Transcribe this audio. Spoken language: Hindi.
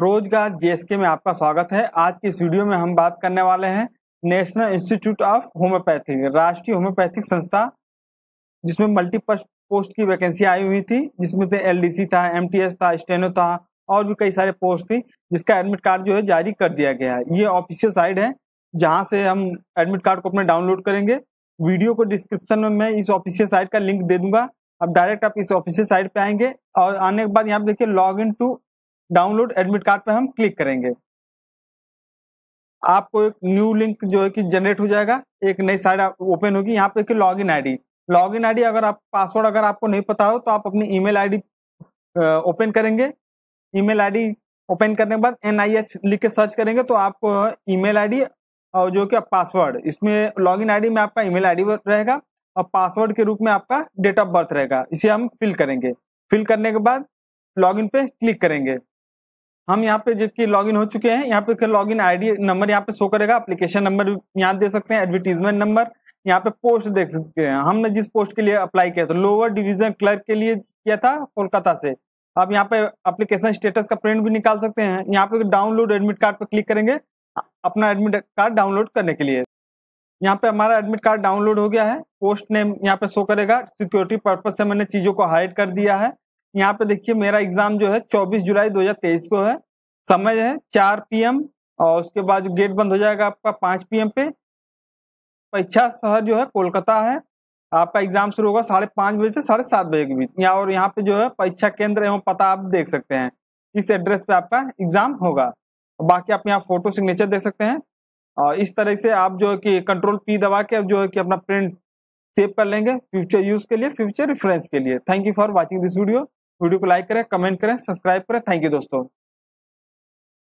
रोजगार जेएसके में आपका स्वागत है आज की इस वीडियो में हम बात करने वाले हैं नेशनल इंस्टीट्यूट ऑफ होम्योपैथिक राष्ट्रीय होम्योपैथिक संस्था जिसमें मल्टीपल पोस्ट की वैकेंसी आई हुई थी जिसमें से एलडीसी था एमटीएस था स्टेनो था और भी कई सारे पोस्ट थी जिसका एडमिट कार्ड जो है जारी कर दिया गया है ये ऑफिशियल साइड है जहाँ से हम एडमिट कार्ड को अपने डाउनलोड करेंगे वीडियो को डिस्क्रिप्शन में मैं इस ऑफिशियल साइट का लिंक दे दूंगा अब डायरेक्ट आप इस ऑफिशियल साइट पे आएंगे और आने के बाद यहाँ पे देखिए log in to download admit card पर हम क्लिक करेंगे आपको एक न्यू लिंक जो है कि जनरेट हो जाएगा एक नई साइड ओपन होगी यहाँ पे log in I log in आई अगर आप पासवर्ड अगर आपको नहीं पता हो तो आप अपनी ईमेल आईडी ओपन करेंगे ईमेल आईडी ओपन करने के बाद एन आई एच लिख के सर्च करेंगे तो आप ईमेल आईडी और जो कि पासवर्ड इसमें लॉगिन आईडी में आपका ईमेल आईडी रहेगा और पासवर्ड के रूप में आपका डेट ऑफ बर्थ रहेगा इसे हम फिल करेंगे फिल करने के बाद लॉगिन पे क्लिक करेंगे हम यहाँ पे जो लॉग लॉगिन हो चुके हैं यहाँ पे लॉगिन आईडी नंबर यहाँ पे शो करेगा एप्लीकेशन नंबर यहाँ दे सकते हैं एडवर्टीजमेंट नंबर यहाँ पे पोस्ट देख सकते हैं हमने जिस पोस्ट के लिए अप्लाई किया था लोअर डिविजन क्लर्क के लिए किया था कोलकाता से आप यहाँ पे अप्लीकेशन स्टेटस का प्रिंट भी निकाल सकते हैं यहाँ पे डाउनलोड एडमिट कार्ड पर क्लिक करेंगे अपना एडमिट कार्ड डाउनलोड करने के लिए यहाँ पे हमारा एडमिट कार्ड डाउनलोड हो गया है पोस्ट नेम यहाँ पे शो करेगा सिक्योरिटी पर्पज से मैंने चीज़ों को हाइड कर दिया है यहाँ पे देखिए मेरा एग्जाम जो है 24 जुलाई 2023 को है समय है 4 पीएम और उसके बाद गेट बंद हो जाएगा आपका 5 पीएम पे परीक्षा शहर जो है कोलकाता है आपका एग्जाम शुरू होगा साढ़े पाँच बजे से साढ़े सात बजे के बीच यहाँ और यहाँ पे जो है परीक्षा केंद्र एवं पता आप देख सकते हैं इस एड्रेस पे आपका एग्जाम होगा बाकी आप यहाँ फोटो सिग्नेचर देख सकते हैं और इस तरह से आप जो है कि कंट्रोल पी दबा के अब जो है कि अपना प्रिंट सेव कर लेंगे फ्यूचर यूज के लिए फ्यूचर रिफरेंस के लिए thank you for watching this video video को लाइक करें कमेंट करें सब्सक्राइब करें थैंक यू दोस्तों